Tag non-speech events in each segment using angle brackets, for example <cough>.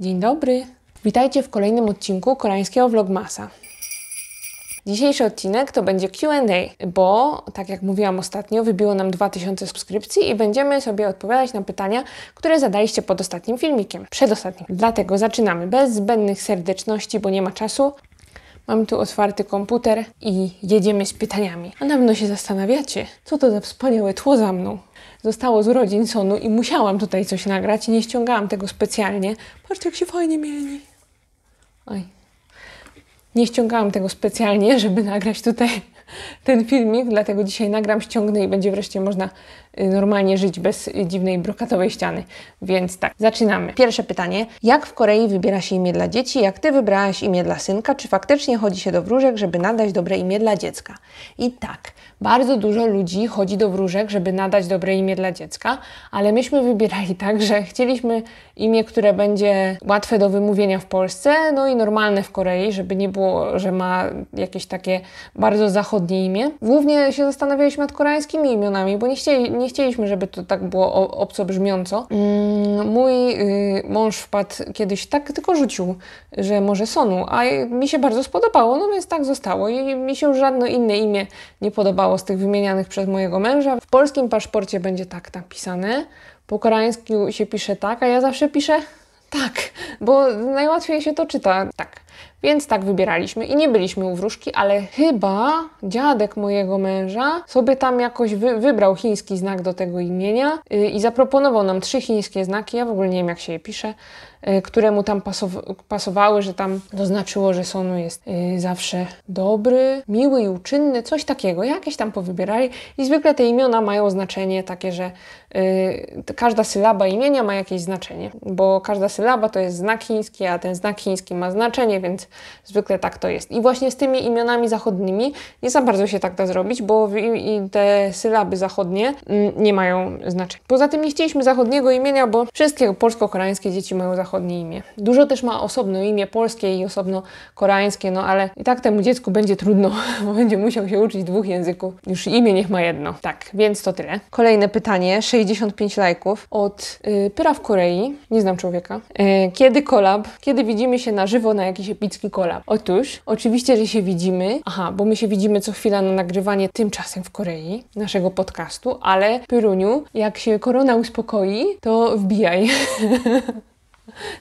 Dzień dobry. Witajcie w kolejnym odcinku koreańskiego vlogmasa. Dzisiejszy odcinek to będzie QA, bo tak jak mówiłam ostatnio, wybiło nam 2000 subskrypcji i będziemy sobie odpowiadać na pytania, które zadaliście pod ostatnim filmikiem, przedostatnim. Dlatego zaczynamy bez zbędnych serdeczności, bo nie ma czasu. Mam tu otwarty komputer i jedziemy z pytaniami. A na pewno się zastanawiacie, co to za wspaniałe tło za mną zostało z urodzin Sonu i musiałam tutaj coś nagrać i nie ściągałam tego specjalnie. Patrzcie, jak się fajnie mieli. Oj. Nie ściągałam tego specjalnie, żeby nagrać tutaj ten filmik, dlatego dzisiaj nagram, ściągnę i będzie wreszcie można y, normalnie żyć bez y, dziwnej brokatowej ściany. Więc tak, zaczynamy. Pierwsze pytanie. Jak w Korei wybiera się imię dla dzieci? Jak Ty wybrałaś imię dla synka? Czy faktycznie chodzi się do wróżek, żeby nadać dobre imię dla dziecka? I tak, bardzo dużo ludzi chodzi do wróżek, żeby nadać dobre imię dla dziecka, ale myśmy wybierali tak, że chcieliśmy imię, które będzie łatwe do wymówienia w Polsce, no i normalne w Korei, żeby nie było, że ma jakieś takie bardzo zachodnie zachodnie imię. Głównie się zastanawialiśmy nad koreańskimi imionami, bo nie, chcieli, nie chcieliśmy, żeby to tak było obco brzmiąco. Mm, mój y, mąż wpadł kiedyś tak tylko rzucił, że może Sonu, a mi się bardzo spodobało, no więc tak zostało i mi się już żadne inne imię nie podobało z tych wymienianych przez mojego męża. W polskim paszporcie będzie tak napisane, po koreańsku się pisze tak, a ja zawsze piszę tak, bo najłatwiej się to czyta tak. Więc tak wybieraliśmy i nie byliśmy u wróżki, ale chyba dziadek mojego męża sobie tam jakoś wy wybrał chiński znak do tego imienia yy, i zaproponował nam trzy chińskie znaki, ja w ogóle nie wiem jak się je pisze, yy, które mu tam pasowały, że tam doznaczyło, że Sonu jest yy, zawsze dobry, miły i uczynny, coś takiego. Jakieś tam powybierali i zwykle te imiona mają znaczenie takie, że y, każda sylaba imienia ma jakieś znaczenie, bo każda sylaba to jest znak chiński, a ten znak chiński ma znaczenie, więc więc zwykle tak to jest. I właśnie z tymi imionami zachodnimi nie za bardzo się tak da zrobić, bo te sylaby zachodnie mm, nie mają znaczenia. Poza tym nie chcieliśmy zachodniego imienia, bo wszystkie polsko-koreańskie dzieci mają zachodnie imię. Dużo też ma osobno imię polskie i osobno koreańskie, no ale i tak temu dziecku będzie trudno, <laughs> bo będzie musiał się uczyć dwóch języków. Już imię niech ma jedno. Tak, więc to tyle. Kolejne pytanie, 65 lajków od y, Pyra w Korei. Nie znam człowieka. Y, kiedy kolab? Kiedy widzimy się na żywo na jakiejś Sierpicki Kolab? Otóż, oczywiście, że się widzimy. Aha, bo my się widzimy co chwila na nagrywanie tymczasem w Korei naszego podcastu, ale Pyruniu, jak się korona uspokoi, to wbijaj. <laughs>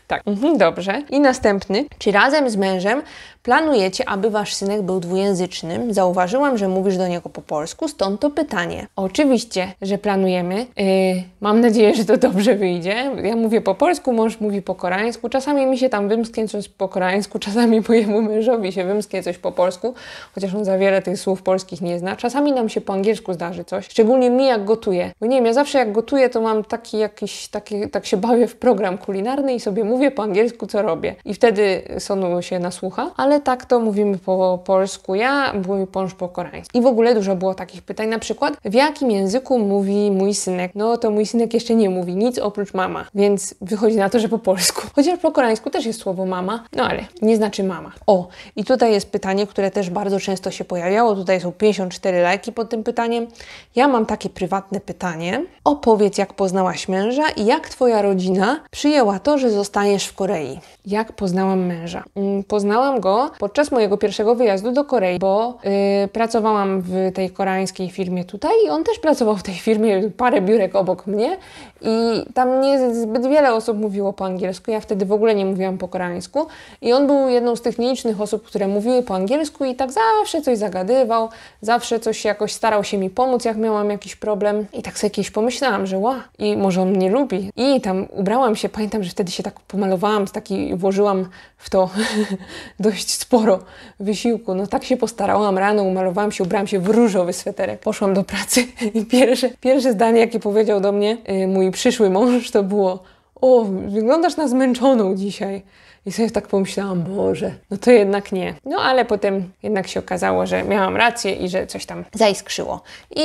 Tak, mhm, dobrze. I następny. Czy razem z mężem Planujecie, aby wasz synek był dwujęzycznym. Zauważyłam, że mówisz do niego po polsku, stąd to pytanie. Oczywiście, że planujemy. Yy, mam nadzieję, że to dobrze wyjdzie. Ja mówię po polsku, mąż mówi po koreańsku. Czasami mi się tam wymsknie coś po koreańsku, <laughs> czasami mojemu mężowi się wymsknie coś po polsku, chociaż on za wiele tych słów polskich nie zna. Czasami nam się po angielsku zdarzy coś, szczególnie mi jak gotuję. Bo nie wiem, ja zawsze jak gotuję, to mam taki jakiś, taki, tak się bawię w program kulinarny i sobie mówię po angielsku, co robię. I wtedy Sonu się nasłucha, ale ale tak to mówimy po polsku ja, mój pąż po koreańsku. I w ogóle dużo było takich pytań, na przykład w jakim języku mówi mój synek? No to mój synek jeszcze nie mówi nic oprócz mama, więc wychodzi na to, że po polsku. <laughs> Chociaż po koreańsku też jest słowo mama, no ale nie znaczy mama. O, i tutaj jest pytanie, które też bardzo często się pojawiało, tutaj są 54 lajki pod tym pytaniem. Ja mam takie prywatne pytanie. Opowiedz, jak poznałaś męża i jak Twoja rodzina przyjęła to, że zostaniesz w Korei. Jak poznałam męża? Mm, poznałam go podczas mojego pierwszego wyjazdu do Korei, bo y, pracowałam w tej koreańskiej firmie tutaj i on też pracował w tej firmie, parę biurek obok mnie i tam nie zbyt wiele osób mówiło po angielsku, ja wtedy w ogóle nie mówiłam po koreańsku i on był jedną z tych nielicznych osób, które mówiły po angielsku i tak zawsze coś zagadywał, zawsze coś jakoś starał się mi pomóc, jak miałam jakiś problem i tak sobie jakieś pomyślałam, że ła, i może on mnie lubi. I tam ubrałam się, pamiętam, że wtedy się tak pomalowałam, taki włożyłam w to <laughs> dość sporo wysiłku. No tak się postarałam, rano umalowałam się, ubrałam się w różowy sweterek. Poszłam do pracy i pierwsze, pierwsze zdanie, jakie powiedział do mnie yy, mój przyszły mąż, to było o, wyglądasz na zmęczoną dzisiaj. I sobie tak pomyślałam, Boże, no to jednak nie. No ale potem jednak się okazało, że miałam rację i że coś tam zaiskrzyło. I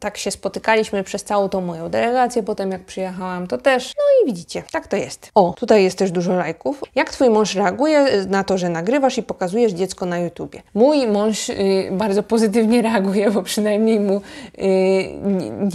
tak się spotykaliśmy przez całą tą moją delegację. Potem jak przyjechałam, to też. No i widzicie, tak to jest. O, tutaj jest też dużo lajków. Jak twój mąż reaguje na to, że nagrywasz i pokazujesz dziecko na YouTubie? Mój mąż y, bardzo pozytywnie <laughs> reaguje, bo przynajmniej mu y,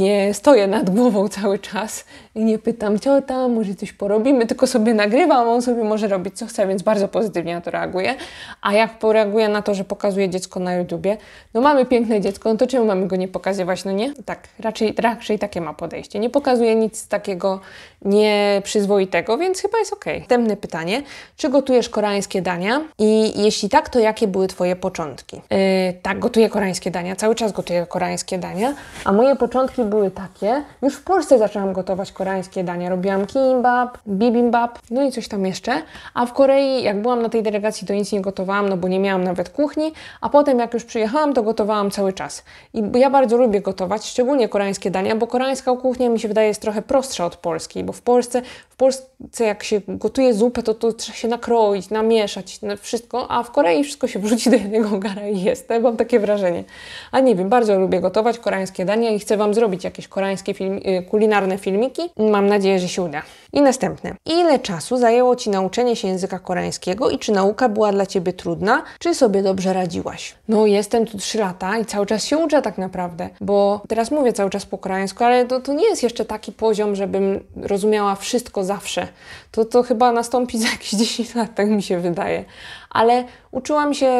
nie stoję nad głową cały czas i nie pytam, ciota, może coś porobimy, tylko sobie nagrywam, on sobie może robić co chce, więc bardzo pozytywnie na to reaguje. A jak reaguje na to, że pokazuje dziecko na YouTubie, no mamy piękne dziecko, no to czemu mamy go nie pokazywać, no nie? Tak, raczej, raczej takie ma podejście. Nie pokazuje nic takiego nieprzyzwoitego, więc chyba jest ok. Następne pytanie, czy gotujesz koreańskie dania i jeśli tak, to jakie były Twoje początki? Yy, tak, gotuję koreańskie dania, cały czas gotuję koreańskie dania, a moje początki były takie, już w Polsce zaczęłam gotować koreańskie dania, robiłam kimbap, bibimbap, no i coś tam jeszcze, a w Korei, jak byłam na tej delegacji, to nic nie gotowałam, no bo nie miałam nawet kuchni, a potem jak już przyjechałam, to gotowałam cały czas. I ja bardzo lubię gotować, szczególnie koreańskie dania, bo koreańska kuchnia mi się wydaje jest trochę prostsza od polskiej, bo w Polsce, w Polsce jak się gotuje zupę, to, to trzeba się nakroić, namieszać, na wszystko, a w Korei wszystko się wrzuci do jednego gara i jest. Ja mam takie wrażenie. A nie wiem, bardzo lubię gotować koreańskie dania i chcę Wam zrobić jakieś koreańskie film, y, kulinarne filmiki. Mam nadzieję, że się uda. I następne. Ile czasu zajęło Ci nauczenie się się języka koreańskiego i czy nauka była dla Ciebie trudna, czy sobie dobrze radziłaś. No jestem tu 3 lata i cały czas się uczę tak naprawdę, bo teraz mówię cały czas po koreańsku, ale to, to nie jest jeszcze taki poziom, żebym rozumiała wszystko zawsze. To, to chyba nastąpi <laughs> za jakieś 10 lat, tak mi się wydaje. Ale uczyłam się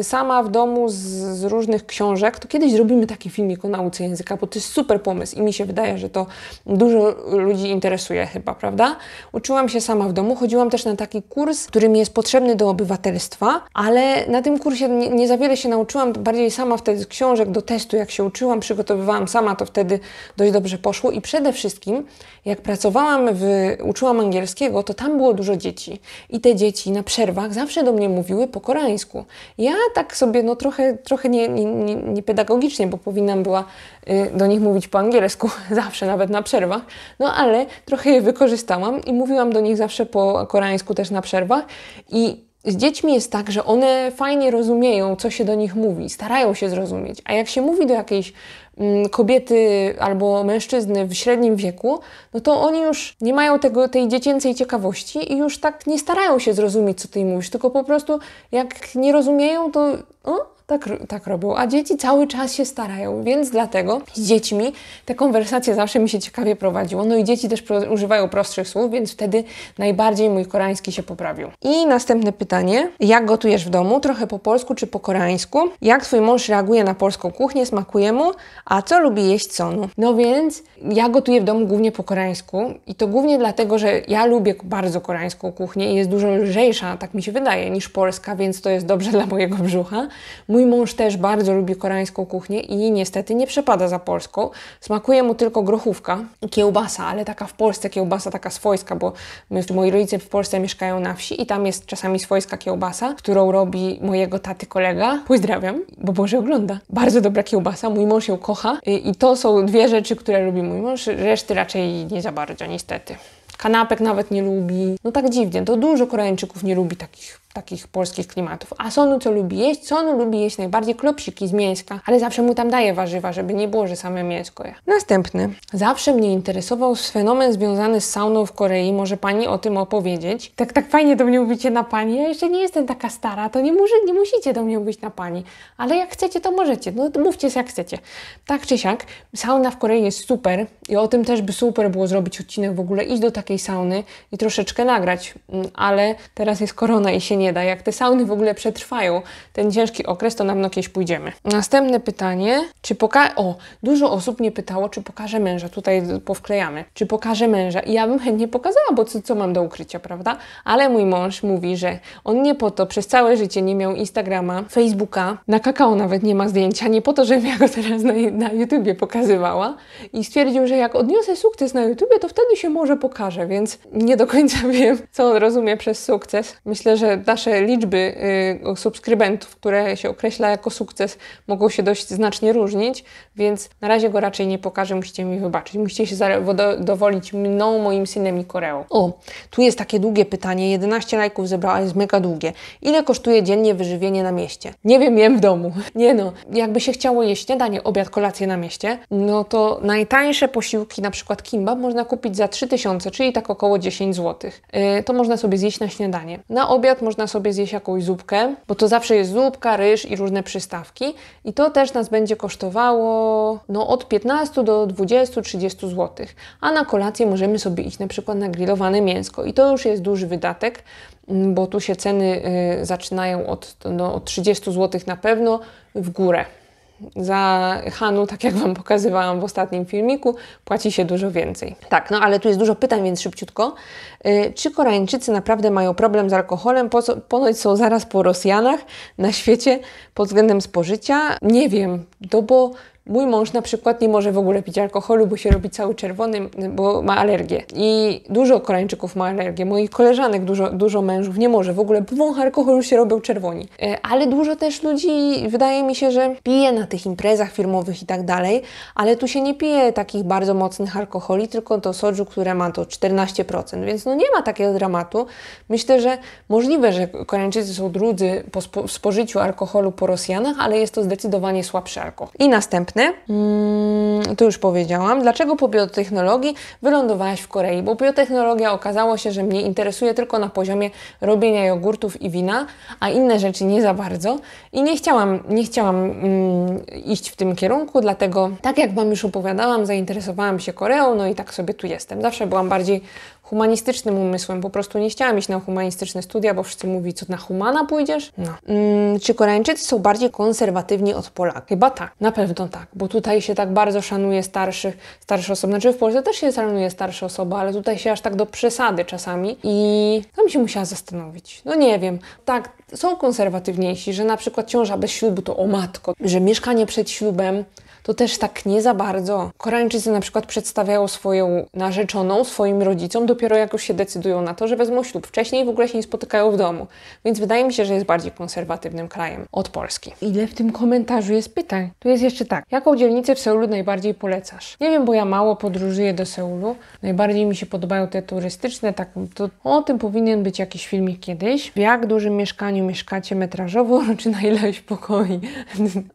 y, sama w domu z, z, różnych książek. To kiedyś zrobimy taki filmik o nauce języka, bo to jest super pomysł i mi się wydaje, że to dużo ludzi interesuje chyba, prawda? Uczyłam się sama w domu, chodziłam też na takie taki kurs, który mi jest potrzebny do obywatelstwa, ale na tym kursie nie, nie za wiele się nauczyłam, bardziej sama wtedy z książek do testu, jak się uczyłam, przygotowywałam sama, to wtedy dość dobrze poszło i przede wszystkim, jak pracowałam, w, uczyłam angielskiego, to tam było dużo dzieci i te dzieci na przerwach zawsze do mnie mówiły po koreańsku. Ja tak sobie, no trochę, trochę nie, nie, nie, pedagogicznie, bo powinnam była y, do nich mówić po angielsku, <laughs> zawsze nawet na przerwach, no ale trochę je wykorzystałam i mówiłam do nich zawsze po koreańsku też też na przerwach i z dziećmi jest tak, że one fajnie rozumieją, co się do nich mówi, starają się zrozumieć, a jak się mówi do jakiejś mm, kobiety albo mężczyzny w średnim wieku, no to oni już nie mają tego, tej dziecięcej ciekawości i już tak nie starają się zrozumieć, co ty mówisz, tylko po prostu jak nie rozumieją, to o, tak, tak robią, a dzieci cały czas się starają, więc dlatego z dziećmi te konwersacje zawsze mi się ciekawie prowadziło. No i dzieci też używają prostszych słów, więc wtedy najbardziej mój koreański się poprawił. I następne pytanie: jak gotujesz w domu? Trochę po polsku czy po koreańsku? Jak twój mąż reaguje na polską kuchnię? Smakuje mu? A co lubi jeść sonu? No więc ja gotuję w domu głównie po koreańsku i to głównie dlatego, że ja lubię bardzo koreańską kuchnię i jest dużo lżejsza, tak mi się wydaje, niż polska, więc to jest dobrze <laughs> dla mojego brzucha. Mój mąż też bardzo lubi koreańską kuchnię i niestety nie przepada za polską. Smakuje mu tylko grochówka kiełbasa, ale taka w Polsce kiełbasa taka swojska, bo my, moi rodzice w Polsce mieszkają na wsi i tam jest czasami swojska kiełbasa, którą robi mojego taty kolega. Pozdrawiam, bo Boże ogląda. Bardzo dobra kiełbasa, mój mąż ją kocha y, i to są dwie rzeczy, które lubi mój mąż, reszty raczej nie za bardzo niestety. Kanapek nawet nie lubi. No tak dziwnie, to dużo Koreańczyków nie lubi takich takich polskich klimatów. A Sonu co lubi jeść? Sonu lubi jeść najbardziej klopsiki z mięska, ale zawsze mu tam daje warzywa, żeby nie było, że same mięsko je. Następny. Zawsze mnie interesował fenomen związany z sauną w Korei. Może pani o tym opowiedzieć? Tak, tak fajnie do mnie mówicie na pani. Ja jeszcze nie jestem taka stara, to nie, muszę, nie musicie do mnie mówić na pani. Ale jak chcecie, to możecie. No mówcie jak chcecie. Tak czy siak, sauna w Korei jest super i o tym też by super było zrobić odcinek w ogóle, iść do takiej sauny i troszeczkę nagrać. Mm, ale teraz jest korona i się nie nie da. Jak te sauny w ogóle przetrwają ten ciężki okres, to na mnokieś pójdziemy. Następne pytanie, czy poka... O, dużo osób mnie pytało, czy pokażę męża. Tutaj powklejamy. Czy pokażę męża? I ja bym chętnie pokazała, bo co, co mam do ukrycia, prawda? Ale mój mąż mówi, że on nie po to przez całe życie nie miał Instagrama, Facebooka, na kakao nawet nie ma zdjęcia, nie po to, żebym ja go teraz na, na YouTubie pokazywała. I stwierdził, że jak odniosę sukces na YouTubie, to wtedy się może pokaże, więc nie do końca <laughs> wiem, co on rozumie przez sukces. Myślę, że ta nasze liczby y, subskrybentów, które się określa jako sukces, mogą się dość znacznie różnić, więc na razie go raczej nie pokażę, musicie mi wybaczyć. Musicie się zadowolić mną, moim synem i Koreą. O, tu jest takie długie pytanie, 11 lajków zebrała, jest mega długie. Ile kosztuje dziennie wyżywienie na mieście? Nie wiem, jem w domu. <laughs> Nie no, jakby się chciało jeść śniadanie, obiad, kolację na mieście, no to najtańsze posiłki, na przykład kimbab, można kupić za 3000, czyli tak około 10 zł. Yy, to można sobie zjeść na śniadanie. Na obiad można sobie zjeść jakąś zupkę, bo to zawsze jest zupka, ryż i różne przystawki. I to też nas będzie kosztowało no, od 15 do 20-30 zł. A na kolację możemy sobie iść na przykład na grillowane mięsko. I to już jest duży wydatek, mm, bo tu się ceny y, zaczynają od, no, od 30 zł na pewno w górę. Za Hanu, tak jak Wam pokazywałam w ostatnim filmiku, płaci się dużo więcej. Tak, no ale tu jest dużo pytań, więc szybciutko. Yy, czy Koreańczycy naprawdę mają problem z alkoholem? Po ponoć są zaraz po Rosjanach na świecie pod względem spożycia. Nie wiem, to no bo Mój mąż na przykład nie może w ogóle pić alkoholu, bo się robi cały czerwony, bo ma alergię. I dużo Koreańczyków ma alergię. Moich koleżanek, dużo, dużo mężów nie może. W ogóle po alkoholu się robią czerwoni. E, ale dużo też ludzi, wydaje mi się, że pije na tych imprezach firmowych i tak dalej, ale tu się nie pije takich bardzo mocnych alkoholi, tylko to soju, które ma to 14%, więc no nie ma takiego dramatu. Myślę, że możliwe, że Koreańczycy są drudzy po spożyciu alkoholu po Rosjanach, ale jest to zdecydowanie słabszy alkohol. I następny dostępny. Mm, to już powiedziałam. Dlaczego po biotechnologii wylądowałaś w Korei? Bo biotechnologia okazało się, że mnie interesuje tylko na poziomie robienia jogurtów i wina, a inne rzeczy nie za bardzo. I nie chciałam, nie chciałam mm, iść w tym kierunku, dlatego tak jak Wam już opowiadałam, zainteresowałam się Koreą, no i tak sobie tu jestem. Zawsze byłam bardziej humanistycznym umysłem. Po prostu nie chciałam iść na humanistyczne studia, bo wszyscy mówi, co na humana pójdziesz? No. Mm, czy Koreańczycy są bardziej konserwatywni od Polaków? Chyba tak, na pewno tak, bo tutaj się tak bardzo szanuje starszych, starsze osoby. Znaczy w Polsce też się szanuje starsze osoby, ale tutaj się aż tak do przesady czasami i tam się musiała zastanowić. No nie wiem, tak, są konserwatywniejsi, że na przykład ciąża bez ślubu to o matko, że mieszkanie przed ślubem to też tak nie za bardzo. Koreańczycy na przykład przedstawiają swoją narzeczoną swoim rodzicom dopiero jak już się decydują na to, że wezmą ślub. Wcześniej w ogóle się nie spotykają w domu, więc wydaje mi się, że jest bardziej konserwatywnym krajem od Polski. Ile w tym komentarzu jest pytań? Tu jest jeszcze tak. Jaką dzielnicę w Seulu najbardziej polecasz? Nie wiem, bo ja mało podróżuję do Seulu. Najbardziej mi się podobają te turystyczne, tak to o tym powinien być jakiś filmik kiedyś. W jak dużym mieszkaniu mieszkacie metrażowo, <laughs> czy na ileś pokoi?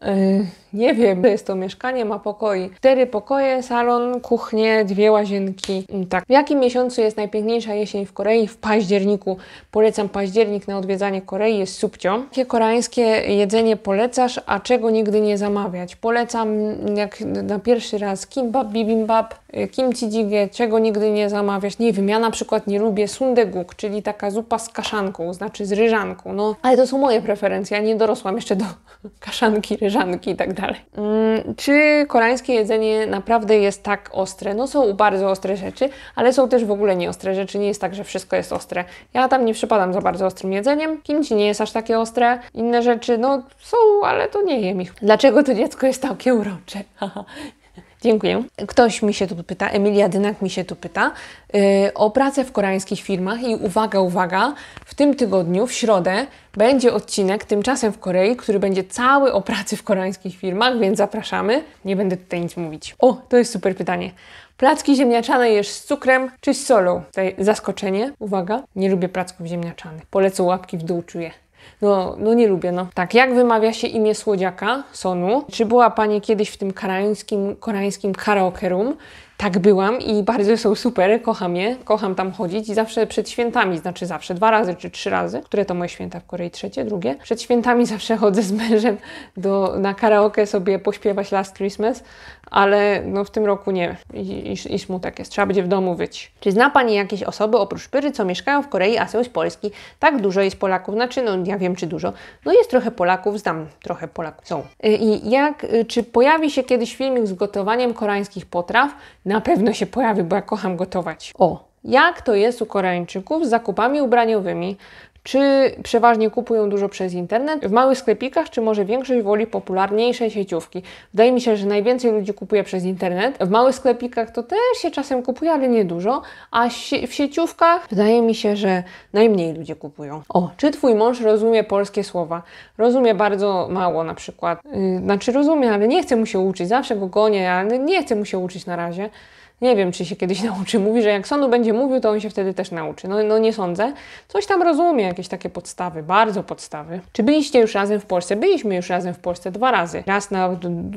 yy, <laughs> nie wiem, jest to mieszkanie mieszkanie ma pokoi. Cztery pokoje, salon, kuchnię, dwie łazienki. Mm, tak. W jakim miesiącu jest najpiękniejsza jesień w Korei? W październiku. Polecam październik na odwiedzanie Korei, jest subcio. Jakie koreańskie jedzenie polecasz, a czego nigdy nie zamawiać? Polecam jak na pierwszy raz kimbap, bibimbap, y, kimchi jjigae, czego nigdy nie zamawiać. Nie wiem, ja na przykład nie lubię sundeguk, czyli taka zupa z kaszanką, znaczy z ryżanką. No, ale to są moje preferencje, ja nie dorosłam jeszcze do <laughs> kaszanki, ryżanki i tak dalej. Mm, czy czy koreańskie jedzenie naprawdę jest tak ostre? No są bardzo ostre rzeczy, ale są też w ogóle nieostre rzeczy. Nie jest tak, że wszystko jest ostre. Ja tam nie przypadam za bardzo ostrym jedzeniem. Kimchi nie jest aż takie ostre. Inne rzeczy, no są, ale to nie jem ich. Dlaczego to dziecko jest takie urocze? <laughs> Dziękuję. Ktoś mi się tu pyta, Emilia Dynak mi się tu pyta, yy, o pracę w koreańskich firmach i uwaga, uwaga, w tym tygodniu, w środę, będzie odcinek tymczasem w Korei, który będzie cały o pracy w koreańskich firmach, więc zapraszamy. Nie będę tutaj nic mówić. O, to jest super pytanie. Placki ziemniaczane jesz z cukrem czy z solą? Tutaj zaskoczenie. Uwaga, nie lubię placków ziemniaczanych. Polecę łapki w dół, czuję. No, no nie lubię, no. Tak, jak wymawia się imię słodziaka Sonu? Czy była Pani kiedyś w tym koreańskim, koreańskim karaoke room? tak byłam i bardzo są super, kocham je, kocham tam chodzić i zawsze przed świętami, znaczy zawsze dwa razy czy trzy razy, które to moje święta w Korei trzecie, drugie, przed świętami zawsze chodzę z mężem do, na karaoke sobie pośpiewać Last Christmas, ale no w tym roku nie I, i, i smutek jest, trzeba będzie w domu wyć. Czy zna Pani jakieś osoby oprócz Pyry, co mieszkają w Korei, a są z Polski? Tak dużo jest Polaków, znaczy no ja wiem czy dużo, no jest trochę Polaków, znam trochę Polaków, są. Y, I jak, y, czy pojawi się kiedyś filmik z gotowaniem koreańskich potraw? Na pewno się pojawi, bo ja kocham gotować. O, jak to jest u Koreańczyków z zakupami ubraniowymi? Czy przeważnie kupują dużo przez internet? W małych sklepikach, czy może większość woli popularniejsze sieciówki? Wydaje mi się, że najwięcej ludzi kupuje przez internet. W małych sklepikach to też się czasem kupuje, ale nie dużo, a w sieciówkach wydaje mi się, że najmniej ludzie kupują. O, czy twój mąż rozumie polskie słowa? Rozumie bardzo mało na przykład. Yy, znaczy rozumie, ale nie chce mu się uczyć. Zawsze go gonię, ale nie chce mu się uczyć na razie. Nie wiem, czy się kiedyś <laughs> nauczy. Mówi, że jak sądu będzie mówił, to on się wtedy też nauczy. No, no nie sądzę. Coś tam rozumie, jakieś takie podstawy, bardzo podstawy. Czy byliście już razem w Polsce? Byliśmy już razem w Polsce dwa razy. Raz na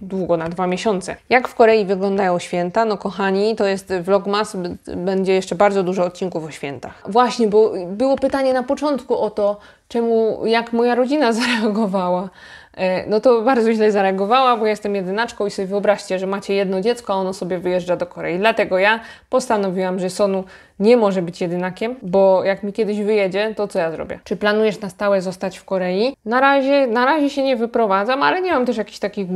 długo, na dwa miesiące. Jak w Korei wyglądają święta? No kochani, to jest Vlogmas, będzie jeszcze bardzo dużo odcinków o świętach. Właśnie, bo było pytanie na początku o to, czemu, jak moja rodzina <laughs> zareagowała. E, no to bardzo źle zareagowała, bo jestem jedynaczką i sobie wyobraźcie, że macie jedno dziecko, a ono sobie wyjeżdża do Korei. Dlatego ja postanowiłam, że Sonu nie może być jedynakiem, bo jak mi kiedyś wyjedzie, to co ja zrobię? Czy planujesz na stałe zostać w Korei? Na razie, na razie się nie wyprowadzam, ale nie mam też jakichś takich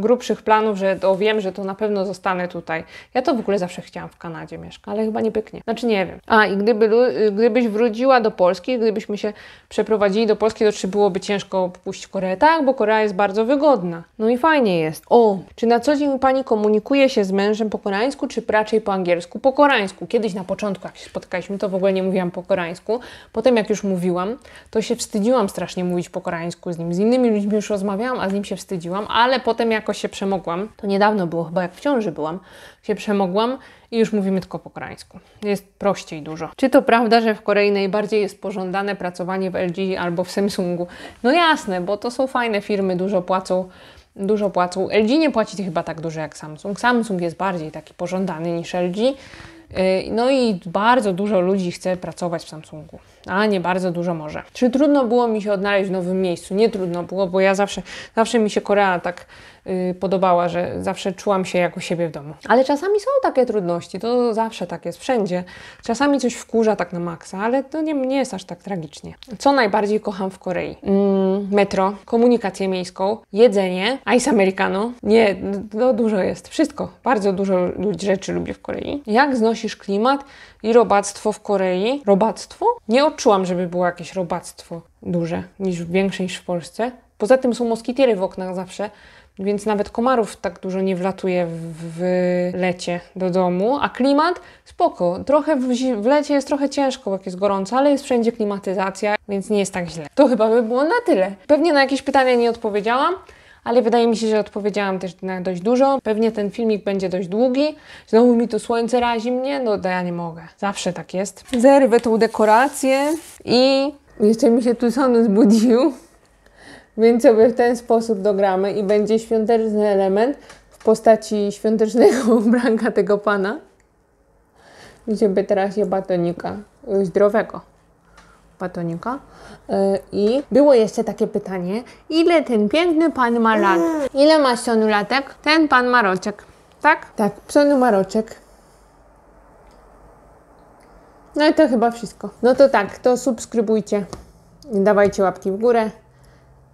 grubszych planów, że to wiem, że to na pewno zostanę tutaj. Ja to w ogóle zawsze chciałam w Kanadzie mieszkać, ale chyba nie pyknie. Znaczy nie wiem. A i gdyby, gdybyś wróciła do Polski, gdybyśmy się przeprowadzili do Polski, to czy byłoby ciężko opuścić Koreę? Tak, bo Korea jest bardzo wygodna. No i fajnie jest. O, czy na co dzień pani komunikuje się z mężem po koreańsku, czy raczej po angielsku? Po koreańsku. Kiedyś na początku początku, jak się spotkaliśmy, to w ogóle nie mówiłam po koreańsku. Potem, jak już mówiłam, to się wstydziłam strasznie mówić po koreańsku z nim. Z innymi ludźmi już rozmawiałam, a z nim się wstydziłam, ale potem jakoś się przemogłam. To niedawno było, chyba jak w ciąży byłam, się przemogłam i już mówimy tylko po koreańsku. Jest prościej dużo. Czy to prawda, że w Korei najbardziej jest pożądane pracowanie w LG albo w Samsungu? No jasne, bo to są fajne firmy, dużo płacą dużo płacą. LG nie płaci chyba tak dużo jak Samsung. Samsung jest bardziej taki pożądany niż LG. Y, no i bardzo dużo ludzi chce pracować w Samsungu, a nie bardzo dużo może. Czy trudno było mi się odnaleźć w nowym miejscu? Nie trudno było, bo ja zawsze, zawsze mi się Korea tak Y, podobała, że zawsze czułam się jak u siebie w domu. Ale czasami są takie trudności, to zawsze tak jest, wszędzie. Czasami coś wkurza tak na maksa, ale to nie, nie jest aż tak tragicznie. Co najbardziej kocham w Korei? Mm, metro, komunikację miejską, jedzenie, ice americano. Nie, to no dużo jest, wszystko. Bardzo dużo ludzi rzeczy lubię w Korei. Jak znosisz klimat i robactwo w Korei? Robactwo? Nie odczułam, żeby było jakieś robactwo duże, niż większe niż w Polsce. Poza tym są moskitiery w oknach zawsze, więc nawet komarów tak dużo nie wlatuje w lecie do domu, a klimat spoko. Trochę w, w lecie jest trochę ciężko, jak jest gorąco, ale jest wszędzie klimatyzacja, więc nie jest tak źle. To chyba by było na tyle. Pewnie na jakieś pytania nie odpowiedziałam ale wydaje mi się, że odpowiedziałam też na dość dużo. Pewnie ten filmik będzie dość długi. Znowu mi tu słońce razi mnie, no to ja nie mogę. Zawsze tak jest. Zerwę tą dekorację i jeszcze mi się tu sony zbudził. Więc sobie w ten sposób dogramy i będzie świąteczny element w postaci świątecznego <laughs> ubranka tego pana. I teraz je batonika, y, zdrowego batonika. Y, I było jeszcze takie pytanie, ile ten piękny pan ma lat? Ile ma Sionu latek? Ten pan Maroczek, tak? Tak, Sionu Maroczek. No i to chyba wszystko. No to tak, to subskrybujcie. Dawajcie łapki w górę.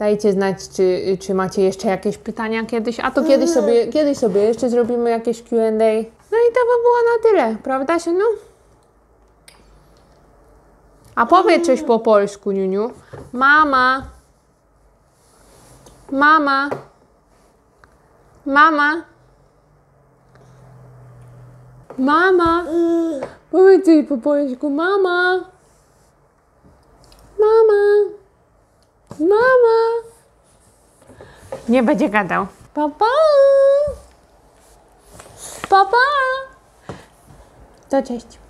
Dajcie znać, czy, czy macie jeszcze jakieś pytania kiedyś, a to kiedyś sobie, mhm. kiedyś sobie jeszcze zrobimy jakieś Q&A. No i to by było na tyle, prawda Sieniu? A powiedz no. coś po polsku, Niuniu. Mama. Mama. Mama. Mama. Y. Powiedz coś po polsku. Mama. Mama. Mama! Nie będzie gadał. Papa! Papa! To cześć.